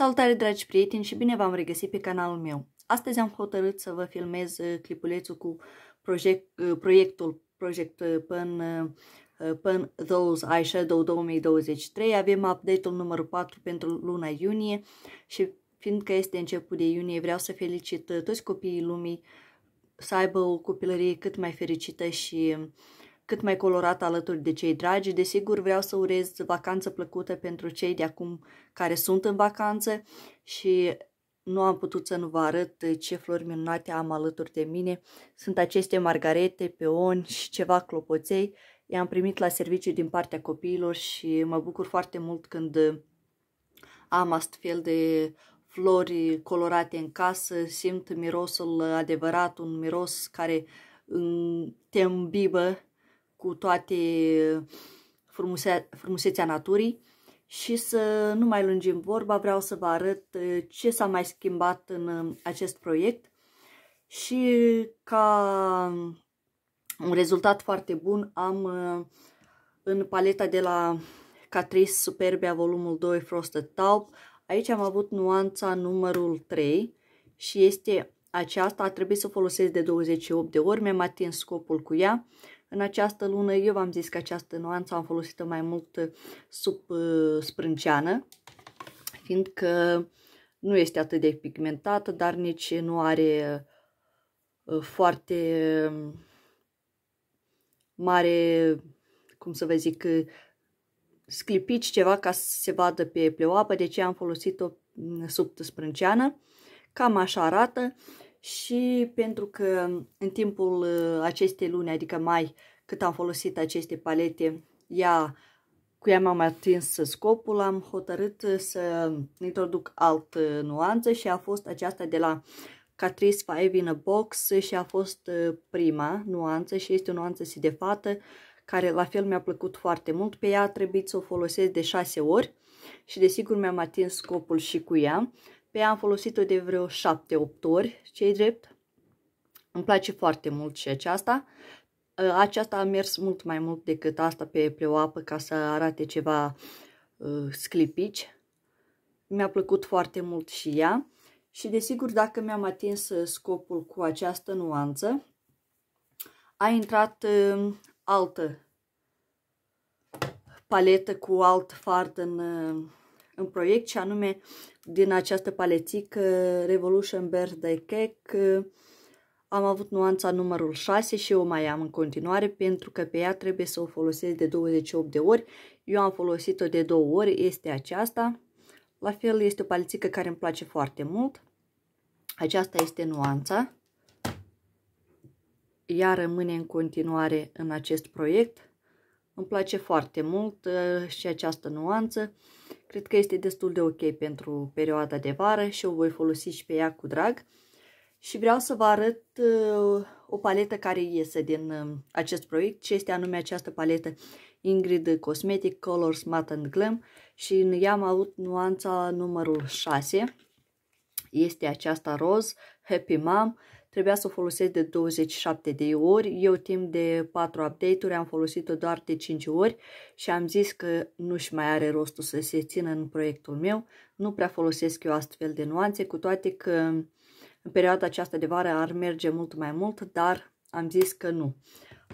Salutare dragi prieteni și bine v-am regăsit pe canalul meu. Astăzi am hotărât să vă filmez uh, clipulețul cu proiect, uh, proiectul Project uh, Pan, Pan Those Eyeshadow 2023. Avem update-ul numărul 4 pentru luna iunie și fiindcă este început de iunie vreau să felicit toți copiii lumii să aibă o copilărie cât mai fericită și uh, cât mai colorat alături de cei dragi. Desigur, vreau să urez vacanță plăcută pentru cei de acum care sunt în vacanță și nu am putut să nu vă arăt ce flori minunate am alături de mine. Sunt aceste margarete, peoni și ceva clopoței. I-am primit la serviciu din partea copiilor și mă bucur foarte mult când am astfel de flori colorate în casă, simt mirosul adevărat, un miros care te îmbibă cu toate frumuse frumusețea naturii și să nu mai lungim vorba, vreau să vă arăt uh, ce s-a mai schimbat în uh, acest proiect și ca um, un rezultat foarte bun am uh, în paleta de la Catrice Superbia volumul 2 Frosted Taupe aici am avut nuanța numărul 3 și este aceasta, a trebuit să o folosesc de 28 de ori, mi-am atins scopul cu ea în această lună, eu v-am zis că această nuanță am folosit-o mai mult uh, sub uh, sprânceană, fiindcă nu este atât de pigmentată, dar nici nu are uh, foarte um, mare, cum să vă zic, uh, sclipici ceva ca să se vadă pe pleoapă, de ce am folosit-o mm, sub sprânceană. Cam așa arată. Uh, și pentru că în timpul uh, acestei luni, adică mai, cât am folosit aceste palete, ea, cu ea m-am atins scopul, am hotărât uh, să introduc altă uh, nuanță și a fost aceasta de la Catrice Five in a Box și a fost prima nuanță și este o nuanță fată care la fel mi-a plăcut foarte mult. Pe ea a trebuit să o folosesc de 6 ori și desigur mi-am atins scopul și cu ea. Pe ea am folosit-o de vreo 7-8 ori, cei drept. Îmi place foarte mult și aceasta. Ă, aceasta a mers mult mai mult decât asta pe pleoapă ca să arate ceva uh, sclipici. Mi-a plăcut foarte mult și ea. Și desigur, dacă mi-am atins ă, scopul cu această nuanță, a intrat uh, altă paletă cu alt fard în, uh, în proiect și anume din această paletică Revolution Birthday Cake am avut nuanța numărul 6 și o mai am în continuare pentru că pe ea trebuie să o folosesc de 28 de ori. Eu am folosit-o de două ori, este aceasta. La fel este o paletică care îmi place foarte mult. Aceasta este nuanța. Ea rămâne în continuare în acest proiect. Îmi place foarte mult uh, și această nuanță. Cred că este destul de ok pentru perioada de vară și o voi folosi și pe ea cu drag. Și vreau să vă arăt uh, o paletă care iese din uh, acest proiect și este anume această paletă Ingrid Cosmetic Colors Matte and Glam și în ea am avut nuanța numărul 6. Este aceasta roz, Happy Mom Trebuia să o folosesc de 27 de ori, eu timp de 4 update-uri am folosit-o doar de 5 ori și am zis că nu-și mai are rostul să se țină în proiectul meu. Nu prea folosesc eu astfel de nuanțe, cu toate că în perioada aceasta de vară ar merge mult mai mult, dar am zis că nu.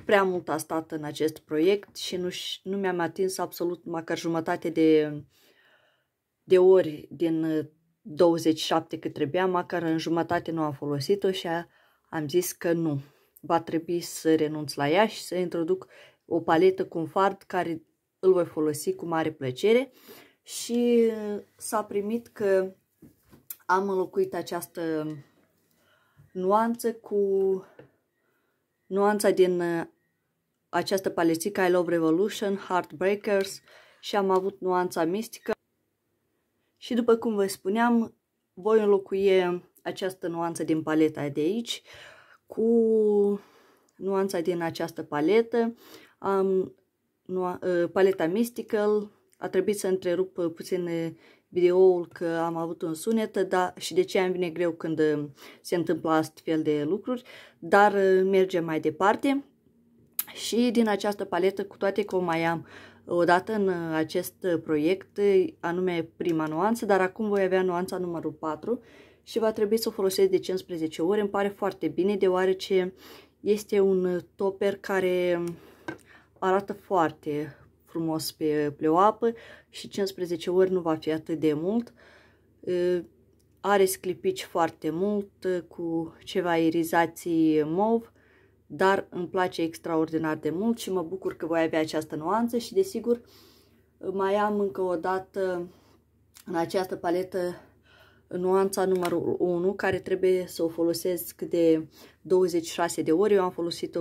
Prea mult a stat în acest proiect și nu, nu mi-am atins absolut măcar jumătate de, de ori din 27 cât trebuia, măcar în jumătate nu am folosit-o și a, am zis că nu. Va trebui să renunț la ea și să introduc o paletă cu un fard care îl voi folosi cu mare plăcere și uh, s-a primit că am înlocuit această nuanță cu nuanța din uh, această paletică I Love Revolution, Heartbreakers și am avut nuanța mistică și după cum vă spuneam, voi înlocui această nuanță din paleta de aici cu nuanța din această paletă. Am ă, paleta Mystical. A trebuit să întrerup ă, puțin ă, videoul că am avut un sunet da. și de ce am vine greu când se întâmplă astfel de lucruri, dar mergem mai departe. Și din această paletă, cu toate că o mai am uh, odată în uh, acest uh, proiect, uh, anume prima nuanță, dar acum voi avea nuanța numărul 4 și va trebui să o folosesc de 15 ore. Îmi pare foarte bine deoarece este un toper care um, arată foarte frumos pe pleoapă și 15 ori nu va fi atât de mult. Are sclipici foarte mult cu ceva irizații mov dar îmi place extraordinar de mult și mă bucur că voi avea această nuanță și desigur mai am încă o dată în această paletă nuanța numărul 1 care trebuie să o folosesc de 26 de ori, eu am folosit-o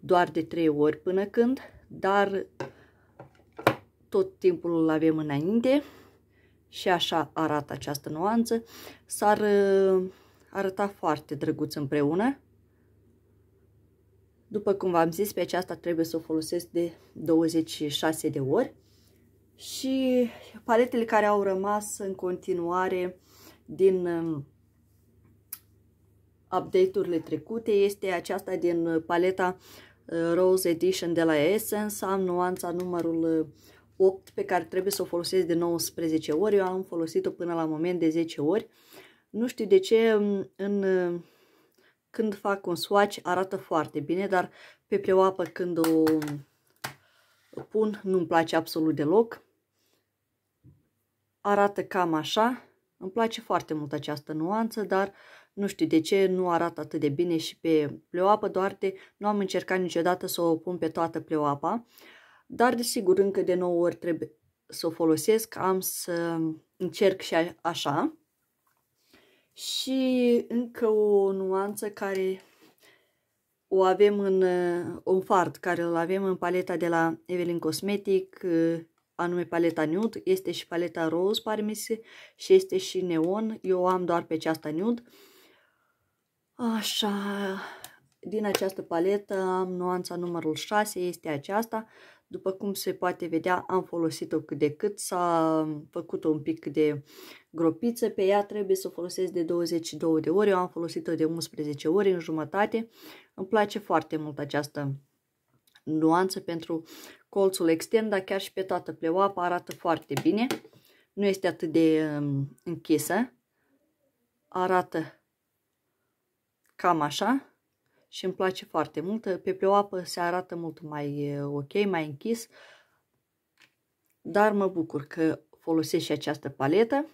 doar de 3 ori până când, dar tot timpul îl avem înainte și așa arată această nuanță, s-ar uh, arăta foarte drăguț împreună. După cum v-am zis, pe aceasta trebuie să o folosesc de 26 de ori. Și paletele care au rămas în continuare din um, update-urile trecute este aceasta din paleta uh, Rose Edition de la Essence. Am nuanța numărul 8 uh, pe care trebuie să o folosesc de 19 ori. Eu am folosit-o până la moment de 10 ori. Nu știu de ce um, în uh, când fac un swatch arată foarte bine, dar pe pleoapă când o pun nu-mi place absolut deloc. Arată cam așa. Îmi place foarte mult această nuanță, dar nu știu de ce nu arată atât de bine și pe pleoapă, doar de nu am încercat niciodată să o pun pe toată pleoapa. Dar desigur încă de 9 ori trebuie să o folosesc, am să încerc și așa. Și încă o nuanță care o avem în uh, un fard, care îl avem în paleta de la Evelyn Cosmetic, uh, anume paleta nude, este și paleta rose, pare mi se, și este și neon, eu am doar pe aceasta nude. Așa, din această paletă am nuanța numărul 6, este aceasta, după cum se poate vedea, am folosit-o cât de cât, s-a făcut un pic de gropiță, pe ea trebuie să o folosesc de 22 de ore, eu am folosit-o de 11 ore în jumătate. Îmi place foarte mult această nuanță pentru colțul extern, dar chiar și pe toată pleoapa arată foarte bine. Nu este atât de um, închisă, arată cam așa și îmi place foarte mult. Pe apă se arată mult mai uh, ok, mai închis, dar mă bucur că folosesc și această paletă.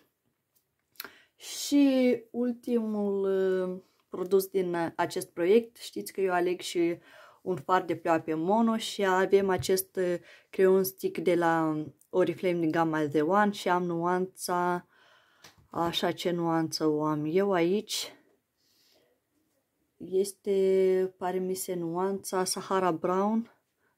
Și ultimul uh, produs din acest proiect, știți că eu aleg și un far de pleoape mono și avem acest uh, creion stick de la Oriflame din gama The One și am nuanța, așa ce nuanță o am eu aici, este, pare mi se, nuanța Sahara Brown,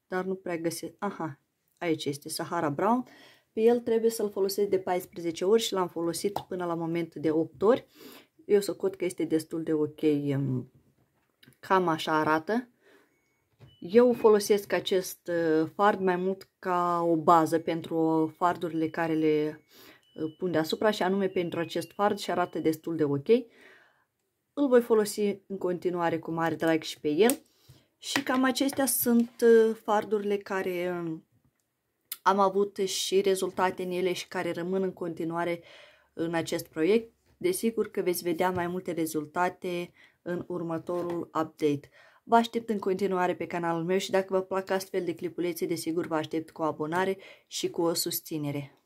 dar nu prea găsesc. Aha, aici este Sahara Brown. Pe el trebuie să-l folosesc de 14 ori și l-am folosit până la moment de 8 ori. Eu să cot că este destul de ok, um, cam așa arată. Eu folosesc acest uh, fard mai mult ca o bază pentru fardurile care le uh, pun deasupra și anume pentru acest fard și arată destul de ok. Îl voi folosi în continuare cu mare drag și pe el. Și cam acestea sunt uh, fardurile care um, am avut și rezultate în ele și care rămân în continuare în acest proiect. Desigur că veți vedea mai multe rezultate în următorul update. Vă aștept în continuare pe canalul meu și dacă vă plac astfel de clipulețe, desigur vă aștept cu o abonare și cu o susținere.